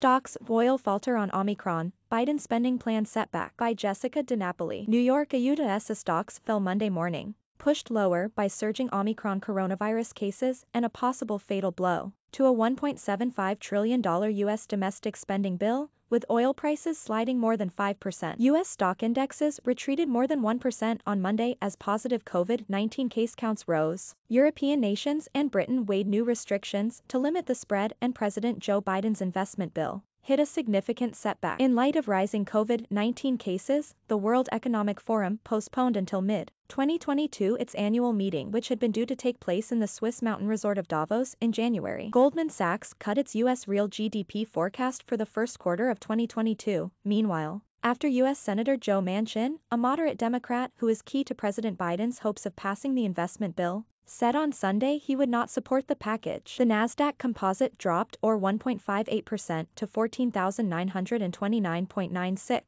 Doc's royal falter on Omicron, Biden spending plan setback by Jessica DiNapoli. New York, a U.S. stocks fell Monday morning pushed lower by surging Omicron coronavirus cases and a possible fatal blow to a $1.75 trillion U.S. domestic spending bill, with oil prices sliding more than 5%. U.S. stock indexes retreated more than 1% on Monday as positive COVID-19 case counts rose. European nations and Britain weighed new restrictions to limit the spread and President Joe Biden's investment bill hit a significant setback. In light of rising COVID-19 cases, the World Economic Forum postponed until mid 2022 its annual meeting which had been due to take place in the Swiss mountain resort of Davos in January. Goldman Sachs cut its US real GDP forecast for the first quarter of 2022. Meanwhile, after US Senator Joe Manchin, a moderate Democrat who is key to President Biden's hopes of passing the investment bill, said on Sunday he would not support the package. The Nasdaq Composite dropped or 1.58% to 14,929.96.